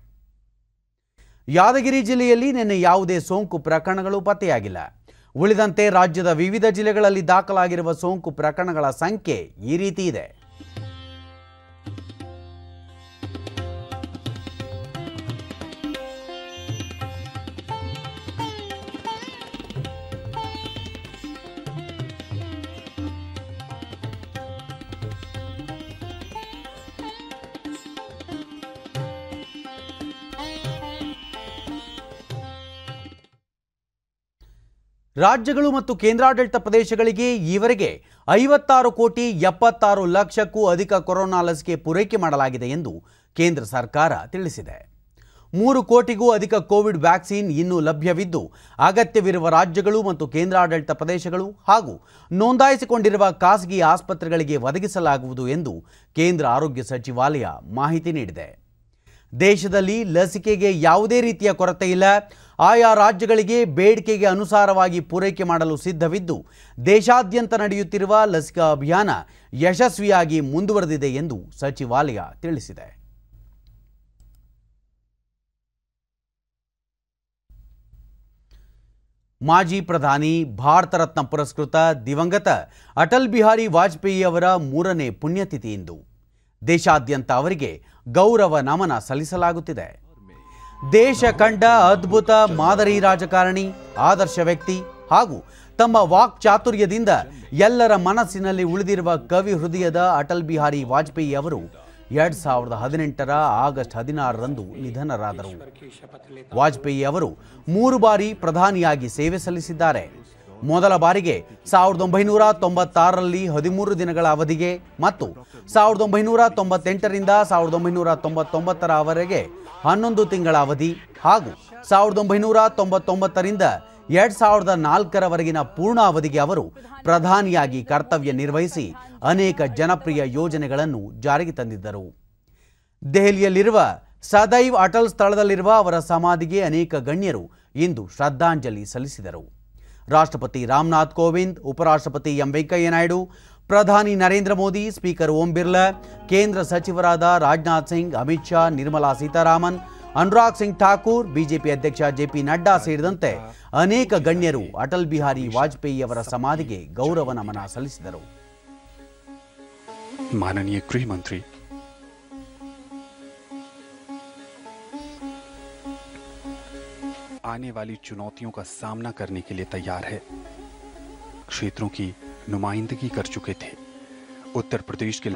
ಯಾದಗಿರಿ ಜಿಲ್ಲೆಯಲ್ಲಿ ನಿನ್ನೆ ಯಾವುದೇ ಸೋಂಕು ಪ್ರಕರಣಗಳು ಪತ್ತೆಯಾಗಿಲ್ಲ ಉಳಿದಂತೆ ರಾಜ್ಯದ ವಿವಿಧ ಜಿಲ್ಲೆಗಳಲ್ಲಿ ದಾಖಲಾಗಿರುವ ಸೋಂಕು ಪ್ರಕರಣಗಳ ಸಂಖ್ಯೆ ಈ ರೀತಿ ಇದೆ ರಾಜ್ಯಗಳು ಮತ್ತು ಕೇಂದ್ರಾಡಳಿತ ಪ್ರದೇಶಗಳಿಗೆ ಈವರೆಗೆ ಐವತ್ತಾರು ಕೋಟಿ ಎಪ್ಪತ್ತಾರು ಲಕ್ಷಕ್ಕೂ ಅಧಿಕ ಕೊರೋನಾ ಲಸಿಕೆ ಪೂರೈಕೆ ಮಾಡಲಾಗಿದೆ ಎಂದು ಕೇಂದ್ರ ಸರ್ಕಾರ ತಿಳಿಸಿದೆ ಮೂರು ಕೋಟಿಗೂ ಅಧಿಕ ಕೋವಿಡ್ ವ್ಯಾಕ್ಸಿನ್ ಇನ್ನೂ ಲಭ್ಯವಿದ್ದು ಅಗತ್ಯವಿರುವ ರಾಜ್ಯಗಳು ಮತ್ತು ಕೇಂದ್ರಾಡಳಿತ ಪ್ರದೇಶಗಳು ಹಾಗೂ ನೋಂದಾಯಿಸಿಕೊಂಡಿರುವ ಖಾಸಗಿ ಆಸ್ಪತ್ರೆಗಳಿಗೆ ಒದಗಿಸಲಾಗುವುದು ಎಂದು ಕೇಂದ್ರ ಆರೋಗ್ಯ ಸಚಿವಾಲಯ ಮಾಹಿತಿ ನೀಡಿದೆ ದೇಶದಲ್ಲಿ ಲಸಿಕೆಗೆ ಯಾವುದೇ ರೀತಿಯ ಕೊರತೆ ಇಲ್ಲ ಆಯಾ ರಾಜ್ಯಗಳಿಗೆ ಬೇಡಿಕೆಗೆ ಅನುಸಾರವಾಗಿ ಪೂರೈಕೆ ಮಾಡಲು ಸಿದ್ಧವಿದ್ದು ದೇಶಾದ್ಯಂತ ನಡೆಯುತ್ತಿರುವ ಲಸಿಕಾ ಅಭಿಯಾನ ಯಶಸ್ವಿಯಾಗಿ ಮುಂದುವರೆದಿದೆ ಎಂದು ಸಚಿವಾಲಯ ತಿಳಿಸಿದೆ ಮಾಜಿ ಪ್ರಧಾನಿ ಭಾರತ ರತ್ನ ಪುರಸ್ಕೃತ ದಿವಂಗತ ಅಟಲ್ ಬಿಹಾರಿ ವಾಜಪೇಯಿ ಅವರ ಮೂರನೇ ಪುಣ್ಯತಿಥಿ ಇಂದು ದೇಶಾದ್ಯಂತ ಅವರಿಗೆ ಗೌರವ ನಮನ ಸಲ್ಲಿಸಲಾಗುತ್ತಿದೆ ದೇಶ ಕಂಡ ಅದ್ಭುತ ಮಾದರಿ ರಾಜಕಾರಣಿ ಆದರ್ಶ ವ್ಯಕ್ತಿ ಹಾಗೂ ತಮ್ಮ ವಾಕ್ ಚಾತುರ್ಯದಿಂದ ಎಲ್ಲರ ಮನಸ್ಸಿನಲ್ಲಿ ಉಳಿದಿರುವ ಕವಿ ಹೃದಯದ ಅಟಲ್ ಬಿಹಾರಿ ವಾಜಪೇಯಿ ಅವರು ಎರಡ್ ಸಾವಿರದ ಹದಿನೆಂಟರ ಆಗಸ್ಟ್ ಹದಿನಾರರಂದು ನಿಧನರಾದರು ವಾಜಪೇಯಿ ಅವರು ಮೂರು ಬಾರಿ ಪ್ರಧಾನಿಯಾಗಿ ಸೇವೆ ಸಲ್ಲಿಸಿದ್ದಾರೆ ಮೊದಲ ಬಾರಿಗೆ ಸಾವಿರದ ಒಂಬೈನೂರ ತೊಂಬತ್ತಾರರಲ್ಲಿ ಹದಿಮೂರು ದಿನಗಳ ಅವಧಿಗೆ ಮತ್ತು ಸಾವಿರದ ಒಂಬೈನೂರ ತೊಂಬತ್ತೆಂಟರಿಂದ ಸಾವಿರದ ಒಂಬೈನೂರ ತೊಂಬತ್ತೊಂಬತ್ತರವರೆಗೆ ಹನ್ನೊಂದು ತಿಂಗಳ ಅವಧಿ ಹಾಗೂ ಸಾವಿರದ ಒಂಬೈನೂರ ತೊಂಬತ್ತೊಂಬತ್ತರಿಂದ ಎರಡ್ ಸಾವಿರದ ನಾಲ್ಕರವರೆಗಿನ ಪೂರ್ಣ ಅವಧಿಗೆ ಅವರು ಪ್ರಧಾನಿಯಾಗಿ ಕರ್ತವ್ಯ ನಿರ್ವಹಿಸಿ ಅನೇಕ ಜನಪ್ರಿಯ ಯೋಜನೆಗಳನ್ನು ಜಾರಿಗೆ ತಂದಿದ್ದರು ದೆಹಲಿಯಲ್ಲಿರುವ ಸದೈವ್ ಅಟಲ್ ಸ್ಥಳದಲ್ಲಿರುವ ಅವರ ಸಮಾಧಿಗೆ ಅನೇಕ ಗಣ್ಯರು ಇಂದು ಶ್ರದ್ಧಾಂಜಲಿ ಸಲ್ಲಿಸಿದರು ರಾಷ್ಟ್ರಪತಿ ರಾಮನಾಥ್ ಕೋವಿಂದ್ ಉಪರಾಷ್ಟ್ರಪತಿ ಎಂ ವೆಂಕಯ್ಯನಾಯ್ಡು ಪ್ರಧಾನಿ ನರೇಂದ್ರ ಮೋದಿ ಸ್ಪೀಕರ್ ಓಂ ಬಿರ್ಲಾ ಕೇಂದ್ರ ಸಚಿವರಾದ ರಾಜನಾಥ್ ಸಿಂಗ್ ಅಮಿತ್ ಶಾ ನಿರ್ಮಲಾ ಸೀತಾರಾಮನ್ ಅನುರಾಗ್ ಸಿಂಗ್ ಠಾಕೂರ್ ಬಿಜೆಪಿ ಅಧ್ಯಕ್ಷ ಜೆಪಿ ನಡ್ಡಾ ಸೇರಿದಂತೆ ಅನೇಕ ಗಣ್ಯರು ಅಟಲ್ ಬಿಹಾರಿ ವಾಜಪೇಯಿ ಅವರ ಸಮಾಧಿಗೆ ಗೌರವ ನಮನ ಸಲ್ಲಿಸಿದರು ಮಾನನೀಯ ಗೃಹ ಮಂತ್ರಿ आने वाली चुनौतियों का सामना करने के लिए तैयार है क्षेत्रों की नुमाइंदगी कर चुके थे उत्तर प्रदेश के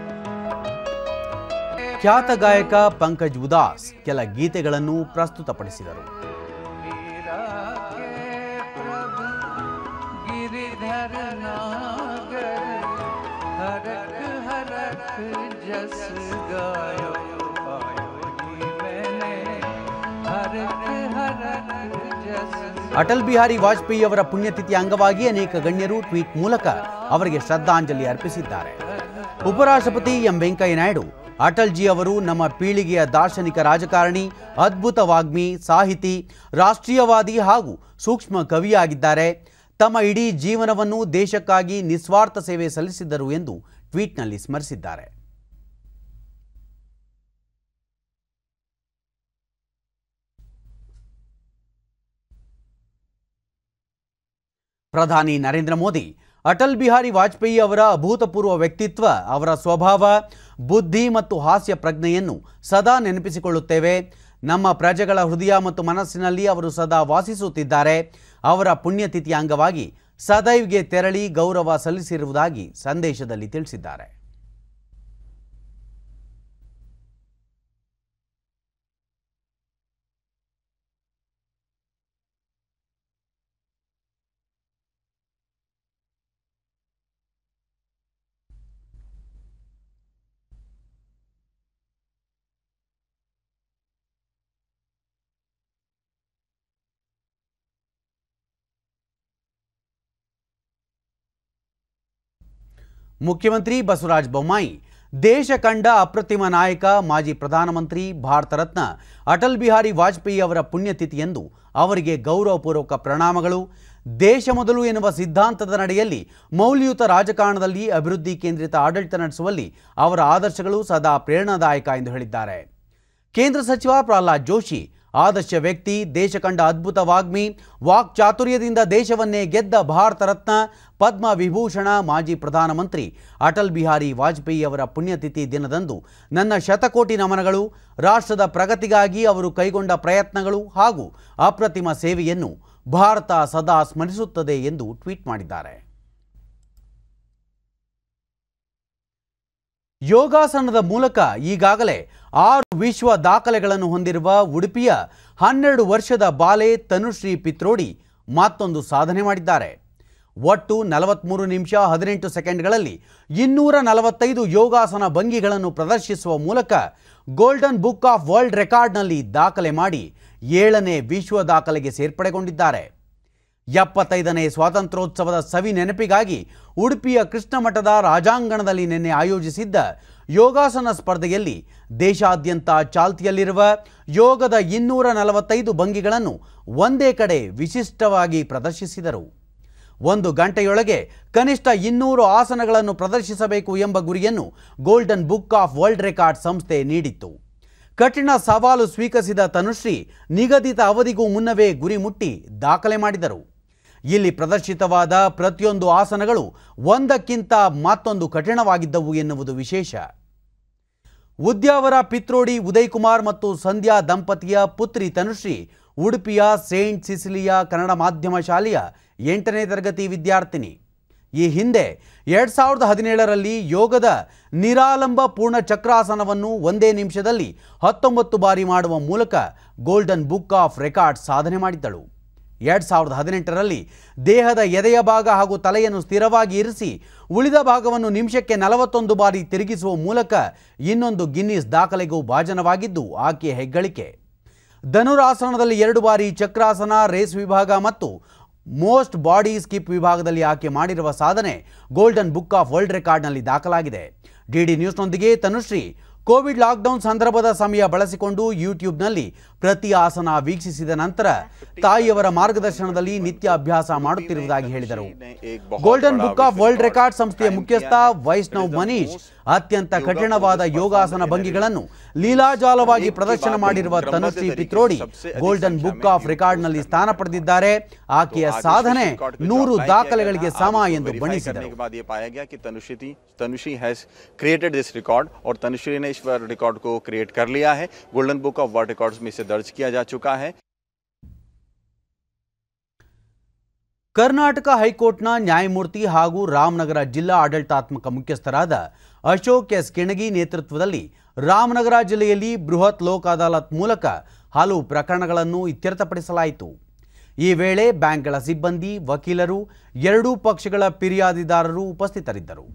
ख्यात गायक पंकज उदास ಕೆಲ गीते ಪ್ರಸ್ತುತಪಡಿಸಿದರು जस गायो ಅಟಲ್ ಬಿಹಾರಿ ವಾಜಪೇಯಿ ಅವರ ಪುಣ್ಯತಿಥಿ ಅಂಗವಾಗಿ ಅನೇಕ ಗಣ್ಯರು ಟ್ವೀಟ್ ಮೂಲಕ ಅವರಿಗೆ ಶ್ರದ್ಧಾಂಜಲಿ ಅರ್ಪಿಸಿದ್ದಾರೆ ಉಪರಾಷ್ಟ್ರಪತಿ ಎಂ ವೆಂಕಯ್ಯನಾಯ್ಡು ಅಟಲ್ಜಿ ಅವರು ನಮ್ಮ ಪೀಳಿಗೆಯ ದಾರ್ಶನಿಕ ರಾಜಕಾರಣಿ ಅದ್ಭುತ ವಾಗ್ಮಿ ಸಾಹಿತಿ ರಾಷ್ಟ್ರೀಯವಾದಿ ಹಾಗೂ ಸೂಕ್ಷ್ಮ ಕವಿಯಾಗಿದ್ದಾರೆ ತಮ್ಮ ಇಡೀ ಜೀವನವನ್ನು ದೇಶಕ್ಕಾಗಿ ನಿಸ್ವಾರ್ಥ ಸೇವೆ ಸಲ್ಲಿಸಿದ್ದರು ಎಂದು ಟ್ವೀಟ್ನಲ್ಲಿ ಸ್ಮರಿಸಿದ್ದಾರೆ ಪ್ರಧಾನಿ ನರೇಂದ್ರ ಮೋದಿ ಅಟಲ್ ಬಿಹಾರಿ ವಾಜಪೇಯಿ ಅವರ ಅಭೂತಪೂರ್ವ ವ್ಯಕ್ತಿತ್ವ ಅವರ ಸ್ವಭಾವ ಬುದ್ಧಿ ಮತ್ತು ಹಾಸ್ಯ ಪ್ರಜ್ಞೆಯನ್ನು ಸದಾ ನೆನಪಿಸಿಕೊಳ್ಳುತ್ತೇವೆ ನಮ್ಮ ಪ್ರಜೆಗಳ ಹೃದಯ ಮತ್ತು ಮನಸ್ಸಿನಲ್ಲಿ ಅವರು ಸದಾ ವಾಸಿಸುತ್ತಿದ್ದಾರೆ ಅವರ ಪುಣ್ಯತಿಥಿಯ ಅಂಗವಾಗಿ ಸದೈವ್ಗೆ ತೆರಳಿ ಗೌರವ ಸಲ್ಲಿಸಿರುವುದಾಗಿ ಸಂದೇಶದಲ್ಲಿ ತಿಳಿಸಿದ್ದಾರೆ ಮುಖ್ಯಮಂತ್ರಿ ಬಸವರಾಜ ಬೊಮ್ಮಾಯಿ ದೇಶ ಕಂಡ ಅಪ್ರತಿಮ ನಾಯಕ ಮಾಜಿ ಪ್ರಧಾನಮಂತ್ರಿ ಭಾರತ ರತ್ನ ಅಟಲ್ ಬಿಹಾರಿ ವಾಜಪೇಯಿ ಅವರ ಪುಣ್ಯತಿಥಿಯಂದು ಅವರಿಗೆ ಗೌರವಪೂರ್ವಕ ಪ್ರಣಾಮಗಳು ದೇಶ ಮೊದಲು ಎನ್ನುವ ಸಿದ್ಧಾಂತದ ನಡೆಯಲ್ಲಿ ಮೌಲ್ಯಯುತ ರಾಜಕಾರಣದಲ್ಲಿ ಅಭಿವೃದ್ಧಿ ಕೇಂದ್ರಿತ ಆಡಳಿತ ನಡೆಸುವಲ್ಲಿ ಅವರ ಆದರ್ಶಗಳು ಸದಾ ಪ್ರೇರಣಾದಾಯಕ ಎಂದು ಹೇಳಿದ್ದಾರೆ ಕೇಂದ್ರ ಸಚಿವ ಪ್ರಹ್ಲಾದ್ ಜೋಶಿ ಆದರ್ಶ ವ್ಯಕ್ತಿ ದೇಶ ಕಂಡ ಅದ್ಭುತ ವಾಗ್ಮಿ ಚಾತುರ್ಯದಿಂದ ದೇಶವನ್ನೇ ಗೆದ್ದ ಭಾರತ ರತ್ನ ಪದ್ಮ ವಿಭೂಷಣ ಮಾಜಿ ಪ್ರಧಾನಮಂತ್ರಿ ಅಟಲ್ ಬಿಹಾರಿ ವಾಜಪೇಯಿ ಅವರ ಪುಣ್ಯತಿಥಿ ದಿನದಂದು ನನ್ನ ಶತಕೋಟಿ ನಮನಗಳು ರಾಷ್ಟ್ರದ ಪ್ರಗತಿಗಾಗಿ ಅವರು ಕೈಗೊಂಡ ಪ್ರಯತ್ನಗಳು ಹಾಗೂ ಅಪ್ರತಿಮ ಸೇವೆಯನ್ನು ಭಾರತ ಸದಾ ಸ್ಮರಿಸುತ್ತದೆ ಎಂದು ಟ್ವೀಟ್ ಮಾಡಿದ್ದಾರೆ ಯೋಗಾಸನದ ಮೂಲಕ ಈಗಾಗಲೇ ಆರು ವಿಶ್ವ ದಾಖಲೆಗಳನ್ನು ಹೊಂದಿರುವ ಉಡುಪಿಯ ಹನ್ನೆರಡು ವರ್ಷದ ಬಾಲೆ ತನುಶ್ರೀ ಪಿತ್ರೋಡಿ ಮತ್ತೊಂದು ಸಾಧನೆ ಮಾಡಿದ್ದಾರೆ ಒಟ್ಟು ನಲವತ್ತ್ಮೂರು ನಿಮಿಷ ಹದಿನೆಂಟು ಸೆಕೆಂಡ್ಗಳಲ್ಲಿ ಇನ್ನೂರ ನಲವತ್ತೈದು ಯೋಗಾಸನ ಭಂಗಿಗಳನ್ನು ಪ್ರದರ್ಶಿಸುವ ಮೂಲಕ ಗೋಲ್ಡನ್ ಬುಕ್ ಆಫ್ ವರ್ಲ್ಡ್ ರೆಕಾರ್ಡ್ನಲ್ಲಿ ದಾಖಲೆ ಮಾಡಿ ಏಳನೇ ವಿಶ್ವ ದಾಖಲೆಗೆ ಸೇರ್ಪಡೆಗೊಂಡಿದ್ದಾರೆ ಎಪ್ಪತ್ತೈದನೇ ಸ್ವಾತಂತ್ರ್ಯೋತ್ಸವದ ಸವಿ ನೆನಪಿಗಾಗಿ ಉಡುಪಿಯ ಕೃಷ್ಣಮಠದ ರಾಜಾಂಗಣದಲ್ಲಿ ನಿನ್ನೆ ಆಯೋಜಿಸಿದ್ದ ಯೋಗಾಸನ ಸ್ಪರ್ಧೆಯಲ್ಲಿ ದೇಶಾದ್ಯಂತ ಚಾಲ್ತಿಯಲ್ಲಿರುವ ಯೋಗದ ಇನ್ನೂರ ನಲವತ್ತೈದು ಭಂಗಿಗಳನ್ನು ಒಂದೇ ಕಡೆ ವಿಶಿಷ್ಟವಾಗಿ ಪ್ರದರ್ಶಿಸಿದರು ಒಂದು ಗಂಟೆಯೊಳಗೆ ಕನಿಷ್ಠ ಇನ್ನೂರು ಆಸನಗಳನ್ನು ಪ್ರದರ್ಶಿಸಬೇಕು ಎಂಬ ಗುರಿಯನ್ನು golden book of world record ಸಂಸ್ಥೆ ನೀಡಿತ್ತು ಕಠಿಣ ಸವಾಲು ಸ್ವೀಕರಿಸಿದ ತನುಶ್ರೀ ನಿಗದಿತ ಅವಧಿಗೂ ಮುನ್ನವೇ ಗುರಿ ಮುಟ್ಟಿ ದಾಖಲೆ ಮಾಡಿದರು ಇಲ್ಲಿ ಪ್ರದರ್ಶಿತವಾದ ಪ್ರತಿಯೊಂದು ಆಸನಗಳು ಒಂದಕ್ಕಿಂತ ಮತ್ತೊಂದು ಕಠಿಣವಾಗಿದ್ದವು ಎನ್ನುವುದು ವಿಶೇಷ ಉದ್ಯಾವರ ಪಿತ್ರೋಡಿ ಉದಯ್ ಕುಮಾರ್ ಮತ್ತು ಸಂಧ್ಯಾ ದಂಪತಿಯ ಪುತ್ರಿ ತನುಶ್ರೀ ಉಡುಪಿಯ ಸೇಂಟ್ ಸಿಸಿಲಿಯಾ ಕನ್ನಡ ಮಾಧ್ಯಮ ಶಾಲೆಯ ಎಂಟನೇ ತರಗತಿ ವಿದ್ಯಾರ್ಥಿನಿ ಈ ಹಿಂದೆ ಎರಡ್ ಸಾವಿರದ ಹದಿನೇಳರಲ್ಲಿ ಯೋಗದ ನಿರಾಲಂಬ ಪೂರ್ಣ ಚಕ್ರಾಸನವನ್ನು ಒಂದೇ ನಿಮಿಷದಲ್ಲಿ ಹತ್ತೊಂಬತ್ತು ಬಾರಿ ಮಾಡುವ ಮೂಲಕ ಗೋಲ್ಡನ್ ಬುಕ್ ಆಫ್ ರೆಕಾರ್ಡ್ ಸಾಧನೆ ಮಾಡಿದ್ದಳು ಎರಡು ಸಾವಿರದ ಹದಿನೆಂಟರಲ್ಲಿ ದೇಹದ ಎದೆಯ ಭಾಗ ಹಾಗೂ ತಲೆಯನ್ನು ಸ್ಥಿರವಾಗಿ ಇರಿಸಿ ಉಳಿದ ಭಾಗವನ್ನು ನಿಮಿಷಕ್ಕೆ ನಲವತ್ತೊಂದು ಬಾರಿ ತಿರುಗಿಸುವ ಮೂಲಕ ಇನ್ನೊಂದು ಗಿನ್ನಿಸ್ ದಾಖಲೆಗೂ ಭಾಜನವಾಗಿದ್ದು ಆಕೆಯ ಹೆಗ್ಗಳಿಕೆ ಧನುರಾಸನದಲ್ಲಿ ಎರಡು ಬಾರಿ ಚಕ್ರಾಸನ ರೇಸ್ ವಿಭಾಗ ಮತ್ತು ಮೋಸ್ಟ್ ಬಾಡಿ ಸ್ಕಿಪ್ ವಿಭಾಗದಲ್ಲಿ ಆಕೆ ಮಾಡಿರುವ ಸಾಧನೆ ಗೋಲ್ಡನ್ ಬುಕ್ ಆಫ್ ವರ್ಲ್ಡ್ ರೆಕಾರ್ಡ್ನಲ್ಲಿ ದಾಖಲಾಗಿದೆ ಡಿಡಿ ನ್ಯೂಸ್ನೊಂದಿಗೆ ತನುಶ್ರೀ ಕೋವಿಡ್ ಲಾಕ್ಡೌನ್ ಸಂದರ್ಭದ ಸಮಯ ಬಳಸಿಕೊಂಡು ಯೂಟ್ಯೂಬ್ನಲ್ಲಿ ಪ್ರತಿ ಆಸನ ವೀಕ್ಷಿಸಿದ ನಂತರ ತಾಯಿಯವರ ಮಾರ್ಗದರ್ಶನದಲ್ಲಿ ನಿತ್ಯ ಅಭ್ಯಾಸ ಮಾಡುತ್ತಿರುವುದಾಗಿ ಹೇಳಿದರು golden book of world record ಸಂಸ್ಥೆಯ ಮುಖ್ಯಸ್ಥ ವೈಷ್ಣವ್ ಮನೀಶ್ ಅತ್ಯಂತ ಕಠಿಣವಾದ ಯೋಗಾಸನ ಭಂಗಿಗಳನ್ನು ಲೀಲಾಜಾಲವಾಗಿ ಪ್ರದರ್ಶನ ಮಾಡಿರುವ Tanushree Pitrodi golden book of ರೆಕಾರ್ಡ್ನಲ್ಲಿ ಸ್ಥಾನ ಪಡೆದಿದ್ದಾರೆ ಆಕೆಯ ಸಾಧನೆ ನೂರು ದಾಖಲೆಗಳಿಗೆ ಸಮ ಎಂದು ಬಣ್ಣಿಸಿದರು golden book of world records दर्ज किया जा चुका है ಕರ್ನಾಟಕ ಹೈಕೋರ್ಟ್ನ ನ್ಯಾಯಮೂರ್ತಿ ಹಾಗೂ ರಾಮನಗರ ಜಿಲ್ಲಾ ಆಡಳಿತಾತ್ಮಕ ಮುಖ್ಯಸ್ಥರಾದ ಅಶೋಕ್ ಎಸ್ ಕೆಣಗಿ ನೇತೃತ್ವದಲ್ಲಿ ರಾಮನಗರ ಜಿಲ್ಲೆಯಲ್ಲಿ ಬೃಹತ್ ಲೋಕ ಅದಾಲತ್ ಮೂಲಕ ಹಲವು ಪ್ರಕರಣಗಳನ್ನು ಇತ್ಯರ್ಥಪಡಿಸಲಾಯಿತು ಈ ವೇಳೆ ಬ್ಯಾಂಕ್ಗಳ ಸಿಬ್ಬಂದಿ ವಕೀಲರು ಎರಡೂ ಪಕ್ಷಗಳ ಫಿರ್ಯಾದಿದಾರರು ಉಪಸ್ಥಿತರಿದ್ದರು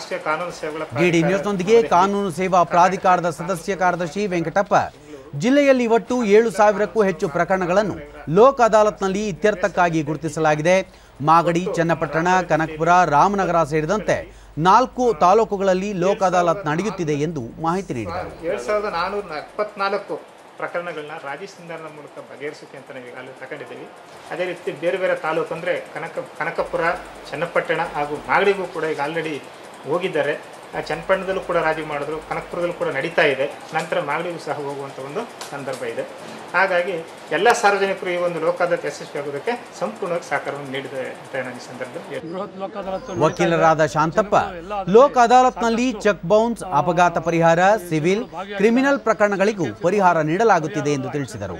ರಾಷ್ಟ್ರೀಯ ಕಾನೂನು ಸೇವೆಗಳ ಕಾನೂನು ಸೇವಾ ಪ್ರಾಧಿಕಾರದ ಸದಸ್ಯ ಕಾರ್ಯದರ್ಶಿ ವೆಂಕಟಪ್ಪ ಜಿಲ್ಲೆಯಲ್ಲಿ ಒಟ್ಟು ಏಳು ಸಾವಿರಕ್ಕೂ ಹೆಚ್ಚು ಪ್ರಕರಣಗಳನ್ನು ಲೋಕ ಅದಾಲತ್ನಲ್ಲಿ ಇತ್ಯರ್ಥಕ್ಕಾಗಿ ಗುರುತಿಸಲಾಗಿದೆ ಮಾಗಡಿ ಚನ್ನಪಟ್ಟಣ ಕನಕಪುರ ರಾಮನಗರ ಸೇರಿದಂತೆ ನಾಲ್ಕು ತಾಲೂಕುಗಳಲ್ಲಿ ಲೋಕ ಅದಾಲತ್ ನಡೆಯುತ್ತಿದೆ ಎಂದು ಮಾಹಿತಿ ನೀಡಿದರು ಪ್ರಕರಣಗಳನ್ನ ಮೂಲಕ ಬಗೆಹರಿಸುತ್ತೆ ಅಂತ ನಾವು ಈಗಾಗಲೇ ತಗೊಂಡಿದ್ದೀವಿ ಅದೇ ರೀತಿ ಬೇರೆ ಬೇರೆ ತಾಲೂಕು ಅಂದರೆ ಕನಕ ಕನಕಪುರ ಚನ್ನಪಟ್ಟಣ ಹಾಗೂ ಮಾಗಡಿಗೂ ಕೂಡ ಈಗ ಆಲ್ರೆಡಿ ಹೋಗಿದ್ದಾರೆ ಚನ್ನಪಟ್ಟಣದಲ್ಲೂ ಕೂಡ ರಾಜಿ ಮಾಡಿದ್ರು ಕನಕಪುರದಲ್ಲೂ ಕೂಡ ನಡೀತಾ ಇದೆ ನಂತರ ಮಾಗಡಿಗೂ ಸಹ ಹೋಗುವಂಥ ಒಂದು ಸಂದರ್ಭ ಇದೆ ಹಾಗಾಗಿ ಎಲ್ಲ ಸಾರ್ವಜನಿಕರು ಈ ಒಂದು ಯಶಸ್ವಿ ಆಗೋದಕ್ಕೆ ಸಂಪೂರ್ಣವಾಗಿ ಸಹಕಾರವನ್ನು ನೀಡಿದೆ ಅಂತ ಹೇಳಿ ವಕೀಲರಾದ ಶಾಂತಪ್ಪ ಲೋಕ ಅದಾಲತ್ನಲ್ಲಿ ಚೆಕ್ ಬೌನ್ಸ್ ಅಪಘಾತ ಪರಿಹಾರ ಸಿವಿಲ್ ಕ್ರಿಮಿನಲ್ ಪ್ರಕರಣಗಳಿಗೂ ಪರಿಹಾರ ನೀಡಲಾಗುತ್ತಿದೆ ಎಂದು ತಿಳಿಸಿದರು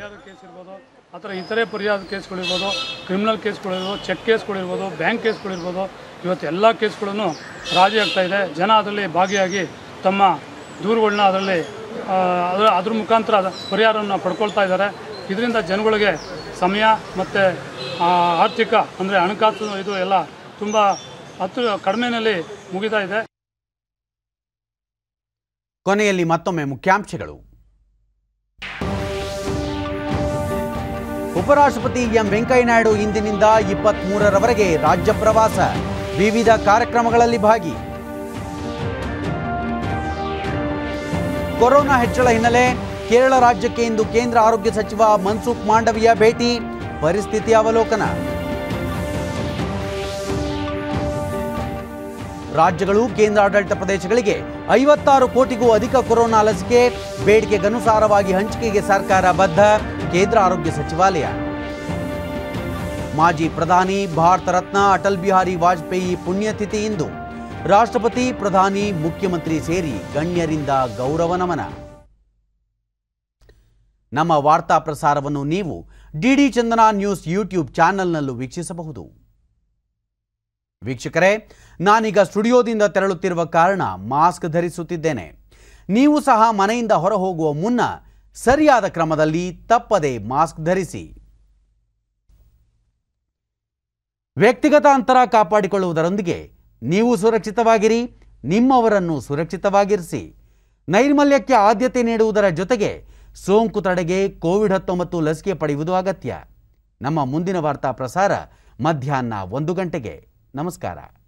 ಆ ಥರ ಇತರೆ ಪರಿಹಾರ ಕೇಸ್ಗಳಿರ್ಬೋದು ಕ್ರಿಮಿನಲ್ ಕೇಸ್ಗಳಿರ್ಬೋದು ಚೆಕ್ ಕೇಸ್ಗಳಿರ್ಬೋದು ಬ್ಯಾಂಕ್ ಕೇಸ್ಗಳಿರ್ಬೋದು ಇವತ್ತು ಎಲ್ಲ ಕೇಸ್ಗಳನ್ನು ರಾಜಿ ಇದೆ ಜನ ಅದರಲ್ಲಿ ಭಾಗಿಯಾಗಿ ತಮ್ಮ ದೂರುಗಳನ್ನ ಅದರಲ್ಲಿ ಅದರ ಅದ್ರ ಮುಖಾಂತರ ಪರಿಹಾರವನ್ನು ಪಡ್ಕೊಳ್ತಾ ಇದ್ದಾರೆ ಇದರಿಂದ ಜನಗಳಿಗೆ ಸಮಯ ಮತ್ತು ಆರ್ಥಿಕ ಅಂದರೆ ಹಣಕಾಸು ಇದು ಎಲ್ಲ ತುಂಬ ಹತ್ತು ಕಡಿಮೆಯಲ್ಲಿ ಮುಗಿತಾ ಇದೆ ಕೊನೆಯಲ್ಲಿ ಮತ್ತೊಮ್ಮೆ ಮುಖ್ಯಾಂಶಗಳು ಉಪರಾಷ್ಟ್ರಪತಿ ಎಂ ವೆಂಕಯ್ಯನಾಯ್ಡು ಇಂದಿನಿಂದ ಇಪ್ಪತ್ತ್ ಮೂರರವರೆಗೆ ರಾಜ್ಯ ಪ್ರವಾಸ ವಿವಿಧ ಕಾರ್ಯಕ್ರಮಗಳಲ್ಲಿ ಭಾಗಿ ಕೊರೋನಾ ಹೆಚ್ಚಳ ಹಿನ್ನೆಲೆ ಕೇರಳ ರಾಜ್ಯಕ್ಕೆ ಇಂದು ಕೇಂದ್ರ ಆರೋಗ್ಯ ಸಚಿವ ಮನ್ಸುಖ್ ಮಾಂಡವಿಯ ಭೇಟಿ ಪರಿಸ್ಥಿತಿ ಅವಲೋಕನ ರಾಜ್ಯಗಳು ಕೇಂದ್ರಾಡಳಿತ ಪ್ರದೇಶಗಳಿಗೆ ಐವತ್ತಾರು ಕೋಟಿಗೂ ಅಧಿಕ ಕೊರೋನಾ ಲಸಿಕೆ ಬೇಡಿಕೆಗನುಸಾರವಾಗಿ ಹಂಚಿಕೆಗೆ ಸರ್ಕಾರ ಬದ್ಧ ಕೇಂದ್ರ ಆರೋಗ್ಯ ಸಚಿವಾಲಯ ಮಾಜಿ ಪ್ರಧಾನಿ ಭಾರತ ರತ್ನ ಅಟಲ್ ಬಿಹಾರಿ ವಾಜಪೇಯಿ ಪುಣ್ಯತಿಥಿ ಇಂದು ರಾಷ್ಟ್ರಪತಿ ಪ್ರಧಾನಿ ಮುಖ್ಯಮಂತ್ರಿ ಸೇರಿ ಗಣ್ಯರಿಂದ ಗೌರವ ನಮನ ನಮ್ಮ ವಾರ್ತಾ ಪ್ರಸಾರವನ್ನು ನೀವು ಡಿಡಿ ಚಂದನ ನ್ಯೂಸ್ ಯೂಟ್ಯೂಬ್ ಚಾನೆಲ್ನಲ್ಲೂ ವೀಕ್ಷಿಸಬಹುದು ವೀಕ್ಷಕರೇ ನಾನೀಗ ಸ್ಟುಡಿಯೋದಿಂದ ತೆರಳುತ್ತಿರುವ ಕಾರಣ ಮಾಸ್ಕ್ ಧರಿಸುತ್ತಿದ್ದೇನೆ ನೀವು ಸಹ ಮನೆಯಿಂದ ಹೊರ ಹೋಗುವ ಮುನ್ನ ಸರಿಯಾದ ಕ್ರಮದಲ್ಲಿ ತಪ್ಪದೆ ಮಾಸ್ಕ್ ಧರಿಸಿ ವ್ಯಕ್ತಿಗತ ಅಂತರ ಕಾಪಾಡಿಕೊಳ್ಳುವುದರೊಂದಿಗೆ ನೀವು ಸುರಕ್ಷಿತವಾಗಿರಿ ನಿಮ್ಮವರನ್ನು ಸುರಕ್ಷಿತವಾಗಿರಿಸಿ ನೈರ್ಮಲ್ಯಕ್ಕೆ ಆದ್ಯತೆ ನೀಡುವುದರ ಜೊತೆಗೆ ಸೋಂಕು ತಡೆಗೆ ಕೋವಿಡ್ ಹತ್ತೊಂಬತ್ತು ಲಸಿಕೆ ಪಡೆಯುವುದು ಅಗತ್ಯ ನಮ್ಮ ಮುಂದಿನ ವಾರ್ತಾ ಪ್ರಸಾರ ಮಧ್ಯಾಹ್ನ ಒಂದು ಗಂಟೆಗೆ ನಮಸ್ಕಾರ